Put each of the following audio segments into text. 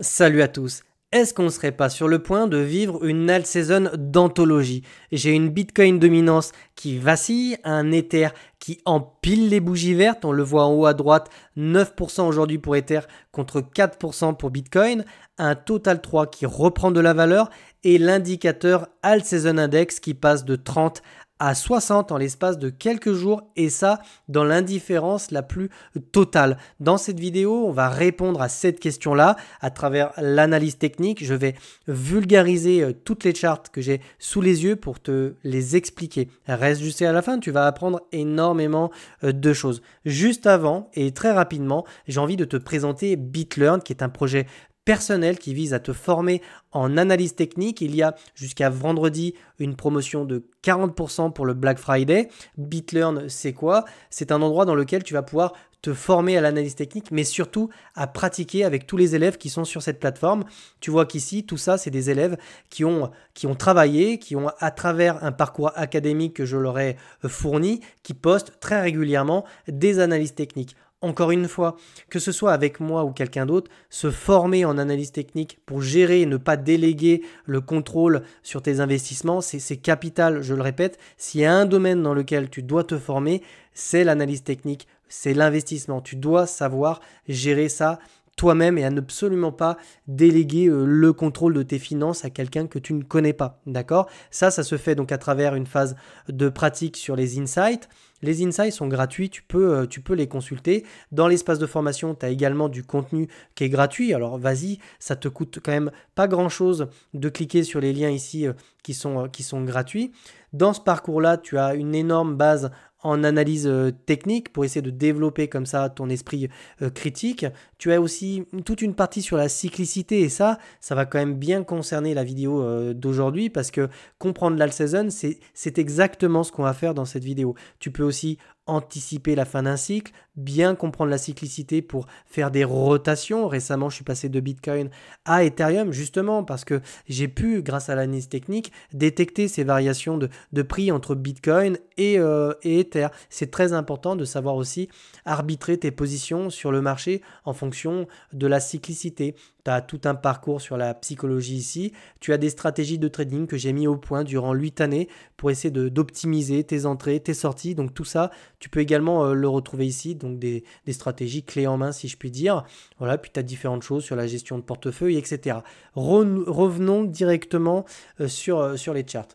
Salut à tous est-ce qu'on ne serait pas sur le point de vivre une alt season d'anthologie J'ai une Bitcoin dominance qui vacille, un Ether qui empile les bougies vertes, on le voit en haut à droite, 9% aujourd'hui pour Ether contre 4% pour Bitcoin, un Total 3 qui reprend de la valeur et l'indicateur alt season index qui passe de 30 à 60 en l'espace de quelques jours et ça dans l'indifférence la plus totale. Dans cette vidéo, on va répondre à cette question-là à travers l'analyse technique. Je vais vulgariser euh, toutes les chartes que j'ai sous les yeux pour te les expliquer. Reste jusqu'à la fin, tu vas apprendre énormément euh, de choses. Juste avant et très rapidement, j'ai envie de te présenter BitLearn qui est un projet personnel qui vise à te former en analyse technique. Il y a jusqu'à vendredi une promotion de 40% pour le Black Friday. BitLearn, c'est quoi C'est un endroit dans lequel tu vas pouvoir te former à l'analyse technique, mais surtout à pratiquer avec tous les élèves qui sont sur cette plateforme. Tu vois qu'ici, tout ça, c'est des élèves qui ont, qui ont travaillé, qui ont, à travers un parcours académique que je leur ai euh, fourni, qui postent très régulièrement des analyses techniques encore une fois, que ce soit avec moi ou quelqu'un d'autre, se former en analyse technique pour gérer et ne pas déléguer le contrôle sur tes investissements, c'est capital, je le répète. S'il y a un domaine dans lequel tu dois te former, c'est l'analyse technique, c'est l'investissement. Tu dois savoir gérer ça toi-même et à ne absolument pas déléguer euh, le contrôle de tes finances à quelqu'un que tu ne connais pas. D'accord Ça, ça se fait donc à travers une phase de pratique sur les insights. Les insights sont gratuits, tu peux, euh, tu peux les consulter. Dans l'espace de formation, tu as également du contenu qui est gratuit. Alors vas-y, ça te coûte quand même pas grand-chose de cliquer sur les liens ici euh, qui sont, qui sont gratuits. Dans ce parcours-là, tu as une énorme base en analyse euh, technique pour essayer de développer comme ça ton esprit euh, critique. Tu as aussi toute une partie sur la cyclicité et ça, ça va quand même bien concerner la vidéo euh, d'aujourd'hui parce que comprendre saison c'est exactement ce qu'on va faire dans cette vidéo. Tu peux aussi anticiper la fin d'un cycle, bien comprendre la cyclicité pour faire des rotations. Récemment, je suis passé de Bitcoin à Ethereum, justement, parce que j'ai pu, grâce à l'analyse technique, détecter ces variations de, prix entre Bitcoin euh, et, Ether. C'est très important de savoir aussi arbitrer tes positions sur le marché en fonction de la cyclicité. Tu as tout un parcours sur la psychologie ici. Tu as des stratégies de trading que j'ai mis au point durant 8 années pour essayer d'optimiser tes entrées, tes sorties. Donc tout ça, tu peux également euh, le retrouver ici, donc des, stratégies clés en main, si je puis dire. Voilà, puis tu as différentes choses sur la gestion de portefeuille, etc. revenons directement euh, sur, euh, sur les charts.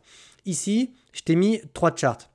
Ici, je t'ai mis trois charts.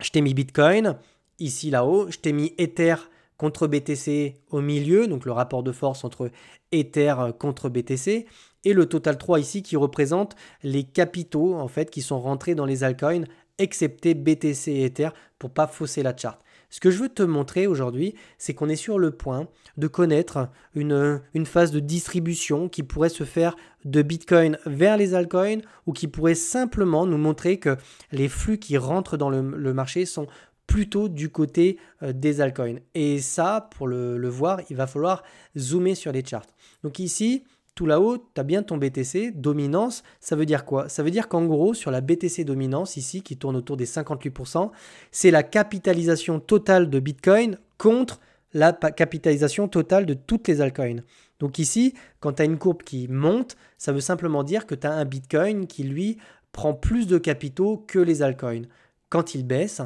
Je t'ai mis Bitcoin, ici là-haut, je t'ai mis Ether contre BTC au milieu, donc le rapport de force entre Ether contre BTC, et le total 3 ici qui représente les capitaux en fait qui sont rentrés dans les altcoins excepté BTC et Ether pour pas fausser la charte. Ce que je veux te montrer aujourd'hui, c'est qu'on est sur le point de connaître une, phase de distribution qui pourrait se faire de Bitcoin vers les altcoins ou qui pourrait simplement nous montrer que les flux qui rentrent dans le, marché sont plutôt du côté euh, des altcoins. Et ça, pour le, le, voir, il va falloir zoomer sur les charts. Donc ici, tout là-haut, tu as bien ton BTC dominance. Ça veut dire quoi Ça veut dire qu'en gros, sur la BTC dominance, ici, qui tourne autour des 58%, c'est la capitalisation totale de Bitcoin contre la capitalisation totale de toutes les altcoins. Donc ici, quand tu as une courbe qui monte, ça veut simplement dire que tu as un Bitcoin qui, lui, prend plus de capitaux que les altcoins. Quand il baisse,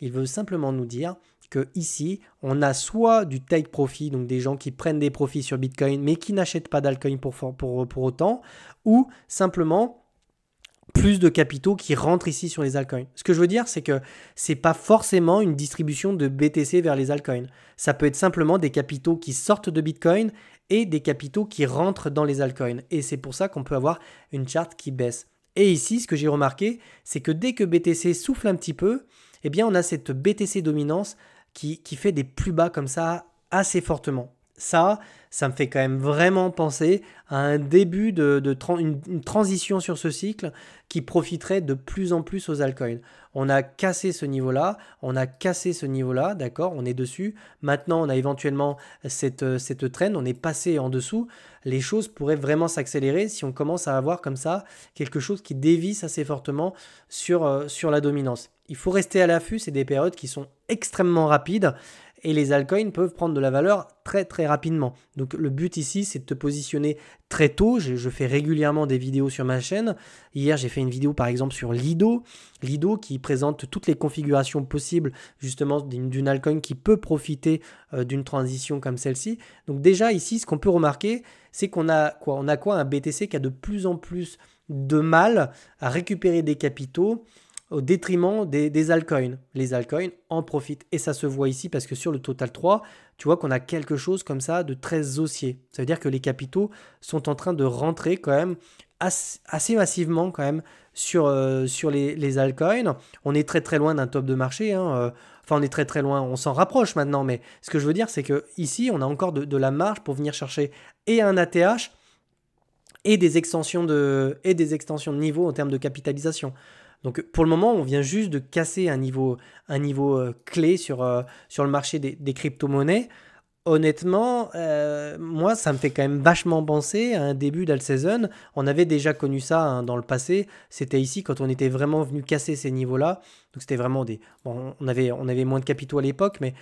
il veut simplement nous dire qu'ici, ici, on a soit du take profit, donc des gens qui prennent des profits sur Bitcoin mais qui n'achètent pas d'alcoin pour, pour, autant, ou simplement plus de capitaux qui rentrent ici sur les Alcoins. Ce que je veux dire, c'est que ce n'est pas forcément une distribution de BTC vers les Alcoins. Ça peut être simplement des capitaux qui sortent de Bitcoin et des capitaux qui rentrent dans les Alcoins. Et c'est pour ça qu'on peut avoir une charte qui baisse. Et ici, ce que j'ai remarqué, c'est que dès que BTC souffle un petit peu, eh bien, on a cette BTC dominance qui, qui fait des plus bas comme ça assez fortement ça, ça me fait quand même vraiment penser à un début de, une, transition sur ce cycle qui profiterait de plus en plus aux altcoins. On a cassé ce niveau-là, on a cassé ce niveau-là, d'accord, on est dessus. Maintenant, on a éventuellement cette, euh, traîne, on est passé en dessous. Les choses pourraient vraiment s'accélérer si on commence à avoir comme ça quelque chose qui dévisse assez fortement sur, euh, sur la dominance. Il faut rester à l'affût, c'est des périodes qui sont extrêmement rapides et les altcoins peuvent prendre de la valeur très très rapidement. Donc le but ici c'est de te positionner très tôt. Je, fais régulièrement des vidéos sur ma chaîne. Hier j'ai fait une vidéo par exemple sur Lido. Lido qui présente toutes les configurations possibles justement d'une altcoin qui peut profiter euh, d'une transition comme celle-ci. Donc déjà ici ce qu'on peut remarquer c'est qu'on a quoi On a quoi Un BTC qui a de plus en plus de mal à récupérer des capitaux au détriment des, des, altcoins. Les altcoins en profitent. Et ça se voit ici parce que sur le total 3, tu vois qu'on a quelque chose comme ça de très haussier. Ça veut dire que les capitaux sont en train de rentrer quand même assez, massivement quand même sur, euh, sur les, les, altcoins. On est très très loin d'un top de marché. Hein, euh, enfin, on est très très loin. On s'en rapproche maintenant. Mais ce que je veux dire, c'est que ici, on a encore de, la marge pour venir chercher et un ATH et des extensions de, et des extensions de niveau en termes de capitalisation. Donc pour le moment, on vient juste de casser un niveau, euh, clé euh, sur, le marché des, crypto-monnaies. Honnêtement, euh, moi, ça me fait quand même vachement penser à un début season On avait déjà connu ça hein, dans le passé. C'était ici quand on était vraiment venu casser ces niveaux-là donc c'était vraiment des. on avait, on avait moins de capitaux à l'époque, mais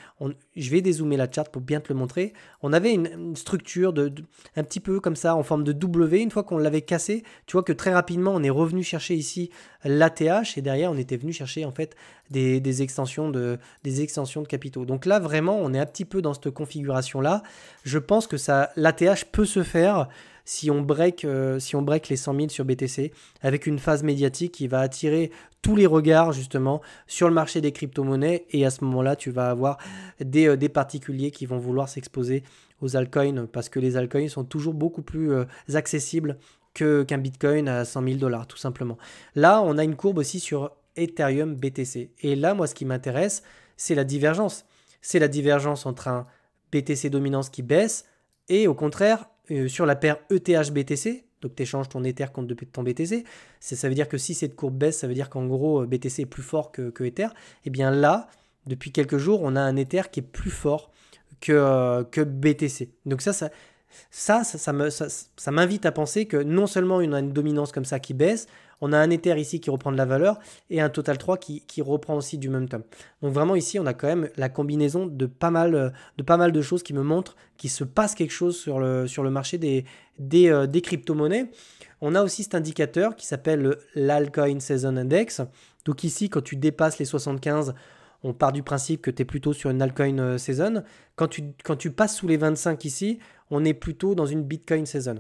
je vais dézoomer la charte pour bien te le montrer. On avait une, structure de, un petit peu comme ça en forme de W. Une fois qu'on l'avait cassé, tu vois que très rapidement on est revenu chercher ici l'ATH et derrière on était venu chercher en fait des, extensions de, des extensions de capitaux. Donc là vraiment on est un petit peu dans cette configuration là. Je pense que ça l'ATH peut se faire si on break, euh, si on les 100 000 sur BTC avec une phase médiatique qui va attirer tous les regards justement sur le marché des crypto-monnaies et à ce moment-là tu vas avoir des, euh, particuliers qui vont vouloir s'exposer aux altcoins parce que les altcoins sont toujours beaucoup plus euh, accessibles qu'un bitcoin à 100 000 dollars tout simplement. Là on a une courbe aussi sur Ethereum BTC et là moi ce qui m'intéresse c'est la divergence. C'est la divergence entre un BTC dominance qui baisse et au contraire euh, sur la paire ETH-BTC, donc tu échanges ton Ether contre ton BTC, ça veut dire que si cette courbe baisse, ça veut dire qu'en gros euh, BTC est plus fort que, que Ether, et eh bien là, depuis quelques jours, on a un Ether qui est plus fort que, euh, que BTC. Donc ça, ça, ça, ça, m'invite à penser que non seulement on a une dominance comme ça qui baisse, on a un Ether ici qui reprend de la valeur et un Total 3 qui, qui reprend aussi du même momentum. Donc vraiment ici, on a quand même la combinaison de pas mal de, choses qui me montrent qu'il se passe quelque chose sur le, marché des, euh, des, crypto-monnaies. On a aussi cet indicateur qui s'appelle l'Alcoin Season Index. Donc ici, quand tu dépasses les 75, on part du principe que tu es plutôt sur une Alcoin euh, season. Quand tu, quand tu passes sous les 25 ici, on est plutôt dans une Bitcoin season.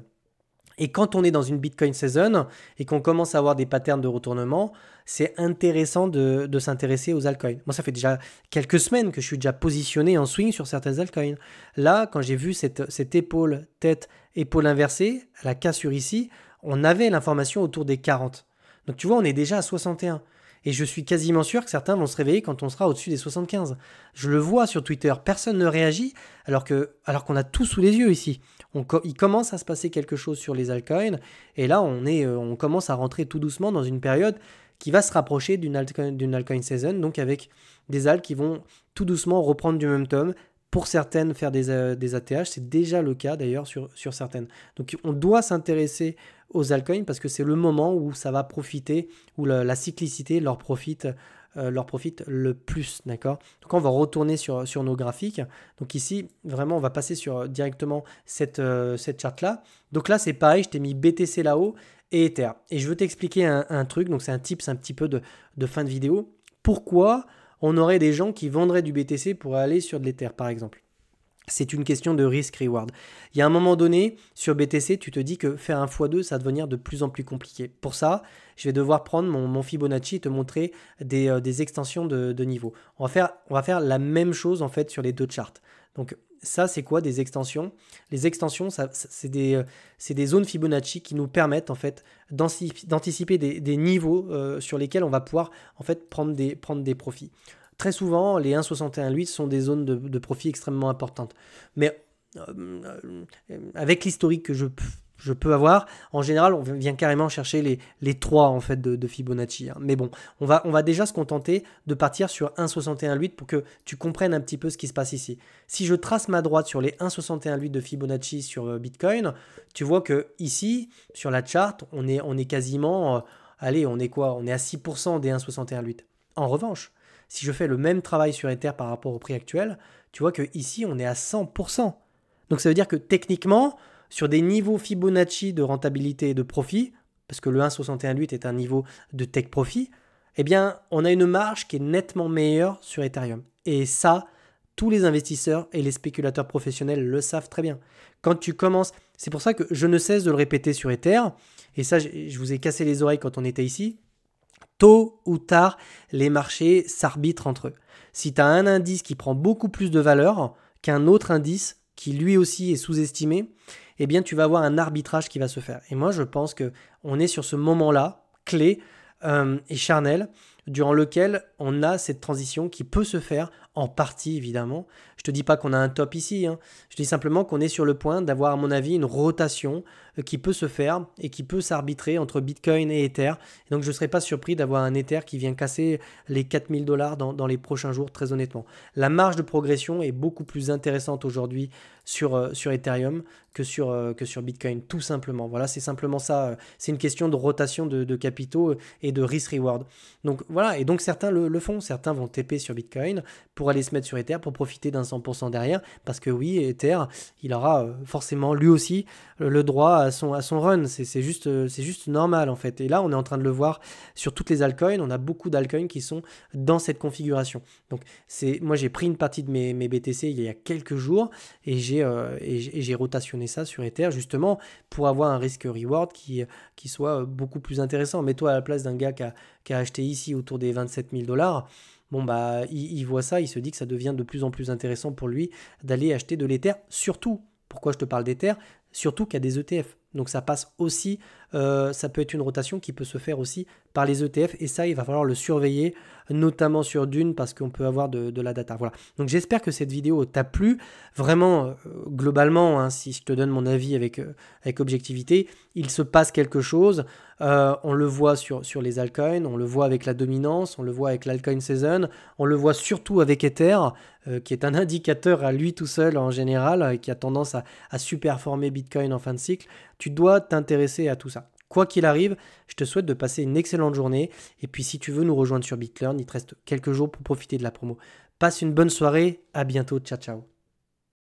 Et quand on est dans une Bitcoin season et qu'on commence à avoir des patterns de retournement, c'est intéressant de, s'intéresser aux altcoins. Moi, ça fait déjà quelques semaines que je suis déjà positionné en swing sur certaines altcoins. Là, quand j'ai vu cette, cette épaule, tête, épaule inversée, la cassure ici, on avait l'information autour des 40. Donc tu vois, on est déjà à 61. Et je suis quasiment sûr que certains vont se réveiller quand on sera au-dessus des 75. Je le vois sur Twitter, personne ne réagit alors alors qu'on a tout sous les yeux ici. On, il commence à se passer quelque chose sur les altcoins et là on est euh, on commence à rentrer tout doucement dans une période qui va se rapprocher d'une altcoin, altcoin season, donc avec des alts qui vont tout doucement reprendre du même momentum, pour certaines, faire des, ATH, euh, c'est déjà le cas d'ailleurs sur, certaines. Donc on doit s'intéresser aux altcoins parce que c'est le moment où ça va profiter, où la, cyclicité leur profite, euh, leur profite le plus, d'accord Donc on va retourner sur, sur nos graphiques. Donc ici, vraiment, on va passer sur euh, directement cette, cette charte-là. Donc là, c'est pareil, je t'ai mis BTC là-haut et Ether. Et je veux t'expliquer un, truc, donc c'est un tips un petit peu de fin de vidéo. Pourquoi on aurait des gens qui vendraient du BTC pour aller sur de l'Ether, par exemple. C'est une question de risk-reward. Il y a un moment donné, sur BTC, tu te dis que faire un x2, ça va devenir de plus en plus compliqué. Pour ça, je vais devoir prendre mon, Fibonacci et te montrer des, euh, extensions de, niveau. On va, faire, on va faire la même chose en fait sur les deux charts. Donc ça, c'est quoi des extensions Les extensions, euh, c'est des, zones Fibonacci qui nous permettent en fait d'anticiper des, niveaux euh, sur lesquels on va pouvoir en fait prendre des, profits. Très souvent, les 1,61,8 sont des zones de, profit extrêmement importantes. Mais euh, avec l'historique que je je peux avoir. En général, on vient carrément chercher les, les 3 en fait de, Fibonacci. Hein. Mais bon, on va, on va déjà se contenter de partir sur 1,61,8 pour que tu comprennes un petit peu ce qui se passe ici. Si je trace ma droite sur les 1,61,8 de Fibonacci sur euh, Bitcoin, tu vois que ici, sur la charte, on est, on est quasiment... Euh, allez, on est quoi On est à 6% des 1,61,8. En revanche, si je fais le même travail sur Ether par rapport au prix actuel, tu vois que ici on est à 100%. Donc ça veut dire que techniquement, sur des niveaux Fibonacci de rentabilité et de profit, parce que le 1,618 est un niveau de tech profit, eh bien, on a une marge qui est nettement meilleure sur Ethereum. Et ça, tous les investisseurs et les spéculateurs professionnels le savent très bien. Quand tu commences, c'est pour ça que je ne cesse de le répéter sur Ether, et ça, je vous ai cassé les oreilles quand on était ici. Tôt ou tard, les marchés s'arbitrent entre eux. Si tu as un indice qui prend beaucoup plus de valeur qu'un autre indice, qui lui aussi est sous-estimé, eh bien tu vas avoir un arbitrage qui va se faire. Et moi je pense que on est sur ce moment-là clé euh, et charnel durant lequel on a cette transition qui peut se faire en partie évidemment. Je te dis pas qu'on a un top ici, hein. je dis simplement qu'on est sur le point d'avoir à mon avis une rotation euh, qui peut se faire et qui peut s'arbitrer entre Bitcoin et Ether. donc je ne serais pas surpris d'avoir un Ether qui vient casser les 4000 dollars dans, les prochains jours très honnêtement. La marge de progression est beaucoup plus intéressante aujourd'hui sur, euh, sur Ethereum que sur, euh, que sur Bitcoin tout simplement. Voilà c'est simplement ça, c'est une question de rotation de, de capitaux et de risk reward. Donc voilà, et donc certains le, font, certains vont TP sur Bitcoin pour aller se mettre sur Ether, pour profiter d'un 100% derrière, parce que oui, Ether, il aura euh, forcément lui aussi le droit à son, à son run, c'est juste, euh, juste normal en fait. Et là, on est en train de le voir sur toutes les altcoins, on a beaucoup d'altcoins qui sont dans cette configuration. Donc moi, j'ai pris une partie de mes, BTC il y a quelques jours, euh, et j'ai rotationné ça sur Ether, justement, pour avoir un risque reward qui, qui soit beaucoup plus intéressant. Mets-toi à la place d'un gars qui a qui a acheté ici autour des 27 000 dollars, bon bah il, voit ça, il se dit que ça devient de plus en plus intéressant pour lui d'aller acheter de l'Ether, surtout, pourquoi je te parle d'Ether, surtout qu'il y a des ETF. Donc ça passe aussi, euh, ça peut être une rotation qui peut se faire aussi par les ETF et ça il va falloir le surveiller, notamment sur Dune parce qu'on peut avoir de, la data. Voilà. Donc j'espère que cette vidéo t'a plu. Vraiment, euh, globalement, hein, si je te donne mon avis avec, euh, avec objectivité, il se passe quelque chose. on le voit sur, sur les altcoins, on le voit avec la dominance, on le voit avec l'altcoin season, on le voit surtout avec Ether, qui est un indicateur à lui tout seul en général et qui a tendance à, à superformer Bitcoin en fin de cycle tu dois t'intéresser à tout ça. Quoi qu'il arrive, je te souhaite de passer une excellente journée. Et puis si tu veux nous rejoindre sur BitLearn, il te reste quelques jours pour profiter de la promo. Passe une bonne soirée, à bientôt, ciao ciao.